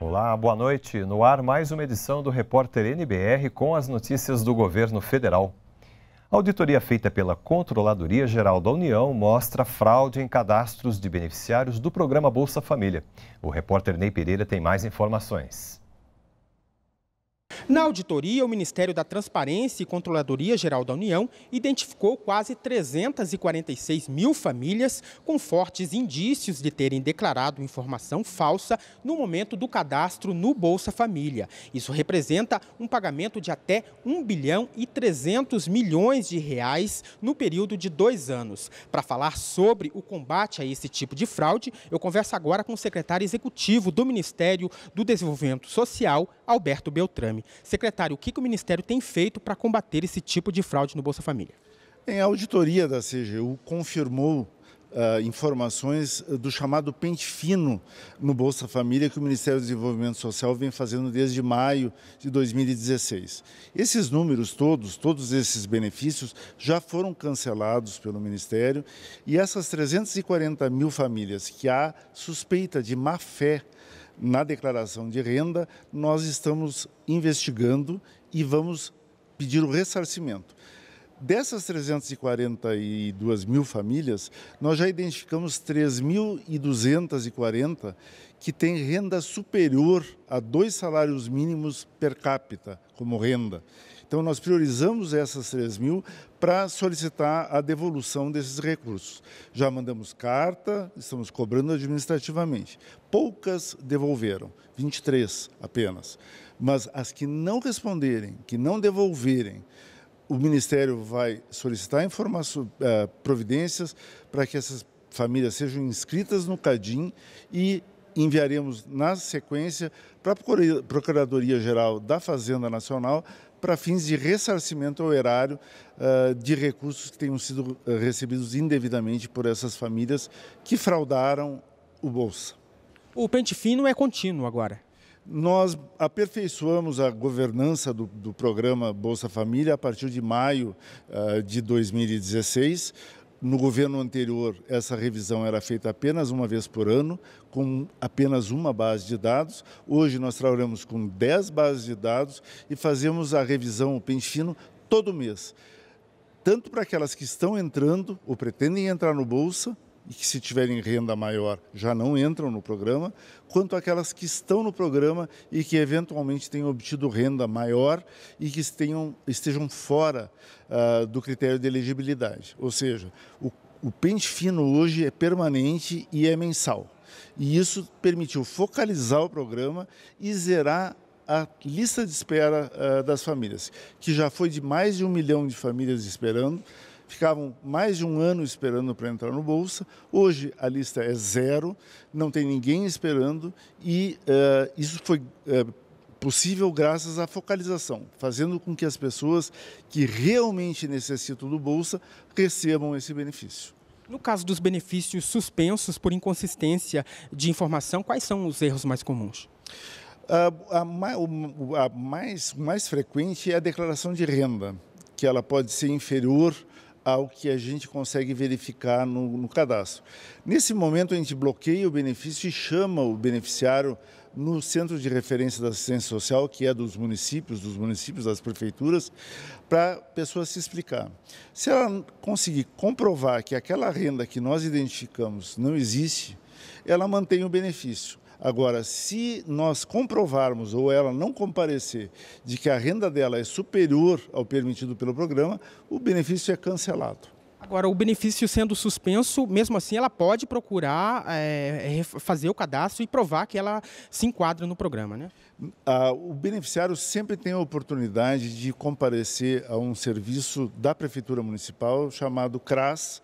Olá, boa noite. No ar, mais uma edição do Repórter NBR com as notícias do governo federal. A auditoria feita pela Controladoria Geral da União mostra fraude em cadastros de beneficiários do programa Bolsa Família. O repórter Ney Pereira tem mais informações. Na auditoria, o Ministério da Transparência e Controladoria Geral da União identificou quase 346 mil famílias com fortes indícios de terem declarado informação falsa no momento do cadastro no Bolsa Família. Isso representa um pagamento de até 1 bilhão e 300 milhões de reais no período de dois anos. Para falar sobre o combate a esse tipo de fraude, eu converso agora com o secretário executivo do Ministério do Desenvolvimento Social, Alberto Beltrame. Secretário, o que, que o Ministério tem feito para combater esse tipo de fraude no Bolsa Família? Em auditoria da CGU confirmou Uh, informações ah, do chamado pente fino no Bolsa Família que o Ministério do Desenvolvimento Social vem fazendo desde maio de 2016. Esses números todos, todos esses benefícios, já foram cancelados pelo Ministério e essas 340 mil famílias que há suspeita de má fé na declaração de renda, nós estamos investigando e vamos pedir o ressarcimento. Dessas 342 mil famílias, nós já identificamos 3.240 que têm renda superior a dois salários mínimos per capita como renda. Então, nós priorizamos essas 3 mil para solicitar a devolução desses recursos. Já mandamos carta, estamos cobrando administrativamente. Poucas devolveram, 23 apenas. Mas as que não responderem, que não devolverem, o Ministério vai solicitar informações, eh, providências para que essas famílias sejam inscritas no CADIM e enviaremos na sequência para a Procuradoria-Geral da Fazenda Nacional para fins de ressarcimento ao erário uh, de recursos que tenham sido ah, recebidos indevidamente por essas famílias que fraudaram o Bolsa. O pente fino é contínuo agora. Nós aperfeiçoamos a governança do, do programa Bolsa Família a partir de maio uh, de 2016. No governo anterior, essa revisão era feita apenas uma vez por ano, com apenas uma base de dados. Hoje, nós trabalhamos com 10 bases de dados e fazemos a revisão, o pente fino, todo mês. Tanto para aquelas que estão entrando ou pretendem entrar no Bolsa, e que se tiverem renda maior já não entram no programa, quanto aquelas que estão no programa e que eventualmente tenham obtido renda maior e que tenham, estejam fora uh, do critério de elegibilidade. Ou seja, o, o pente fino hoje é permanente e é mensal. E isso permitiu focalizar o programa e zerar a lista de espera uh, das famílias, que já foi de mais de um milhão de famílias esperando, ficavam mais de um ano esperando para entrar no Bolsa. Hoje a lista é zero, não tem ninguém esperando e uh, isso foi uh, possível graças à focalização, fazendo com que as pessoas que realmente necessitam do Bolsa recebam esse benefício. No caso dos benefícios suspensos por inconsistência de informação, quais são os erros mais comuns? A, a, a mais, mais frequente é a declaração de renda, que ela pode ser inferior ao que a gente consegue verificar no, no, cadastro. Nesse momento, a gente bloqueia o benefício e chama o beneficiário no Centro de Referência da Assistência Social, que é dos municípios, dos municípios, das prefeituras, para a pessoa se explicar. Se ela conseguir comprovar que aquela renda que nós identificamos não existe, ela mantém o benefício. Agora, se nós comprovarmos ou ela não comparecer de que a renda dela é superior ao permitido pelo programa, o benefício é cancelado. Agora, o benefício sendo suspenso, mesmo assim, ela pode procurar é, fazer o cadastro e provar que ela se enquadra no programa, né? Ah, o beneficiário sempre tem a oportunidade de comparecer a um serviço da Prefeitura Municipal chamado CRAS,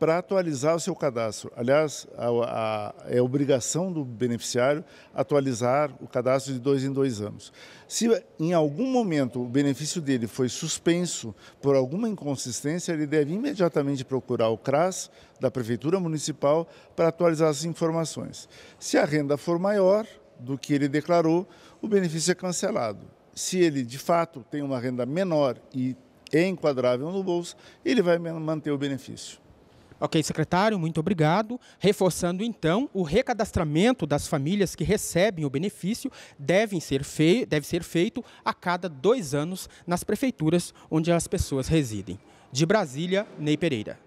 para atualizar o seu cadastro. Aliás, a, a, é obrigação do beneficiário atualizar o cadastro de dois em dois anos. Se em algum momento o benefício dele foi suspenso por alguma inconsistência, ele deve imediatamente procurar o CRAS da Prefeitura Municipal para atualizar as informações. Se a renda for maior do que ele declarou, o benefício é cancelado. Se ele de fato tem uma renda menor e é enquadrável no bolso, ele vai manter o benefício. Ok, secretário, muito obrigado. Reforçando então, o recadastramento das famílias que recebem o benefício devem ser fei deve ser feito a cada dois anos nas prefeituras onde as pessoas residem. De Brasília, Ney Pereira.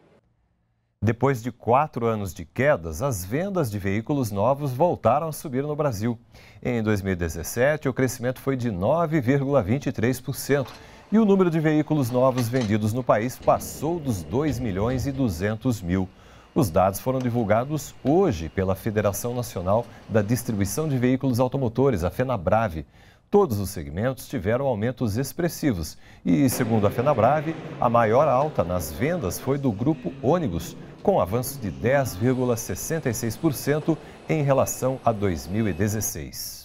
Depois de quatro anos de quedas, as vendas de veículos novos voltaram a subir no Brasil. Em 2017, o crescimento foi de 9,23% e o número de veículos novos vendidos no país passou dos 2 milhões e 200 mil. Os dados foram divulgados hoje pela Federação Nacional da Distribuição de Veículos Automotores, a FenaBrave. Todos os segmentos tiveram aumentos expressivos e, segundo a FenaBrave, a maior alta nas vendas foi do grupo ônibus, com avanço de 10,66% em relação a 2016.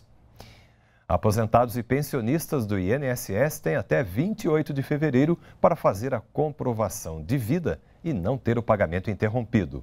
Aposentados e pensionistas do INSS têm até 28 de fevereiro para fazer a comprovação de vida e não ter o pagamento interrompido.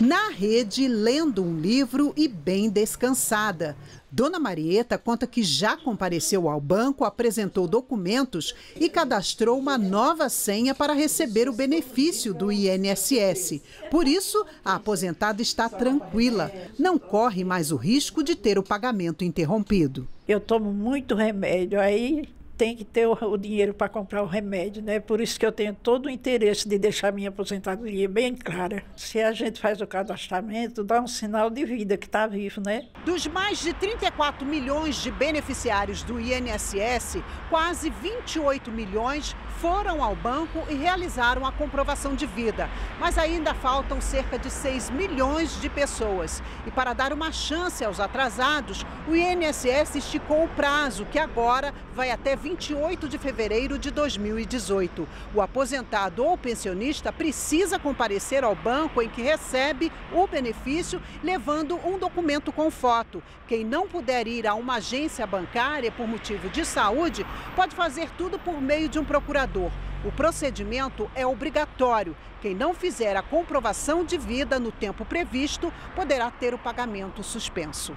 Na rede, lendo um livro e bem descansada. Dona Marieta conta que já compareceu ao banco, apresentou documentos e cadastrou uma nova senha para receber o benefício do INSS. Por isso, a aposentada está tranquila, não corre mais o risco de ter o pagamento interrompido. Eu tomo muito remédio, aí tem que ter o, o dinheiro para comprar o remédio, né? Por isso que eu tenho todo o interesse de deixar minha aposentadoria bem clara. Se a gente faz o cadastramento, dá um sinal de vida que está vivo, né? Dos mais de 34 milhões de beneficiários do INSS, quase 28 milhões foram ao banco e realizaram a comprovação de vida. Mas ainda faltam cerca de 6 milhões de pessoas. E para dar uma chance aos atrasados, o INSS esticou o prazo, que agora vai até 28 de fevereiro de 2018. O aposentado ou pensionista precisa comparecer ao banco em que recebe o benefício, levando um documento com foto. Quem não puder ir a uma agência bancária por motivo de saúde, pode fazer tudo por meio de um procurador. O procedimento é obrigatório. Quem não fizer a comprovação de vida no tempo previsto poderá ter o pagamento suspenso.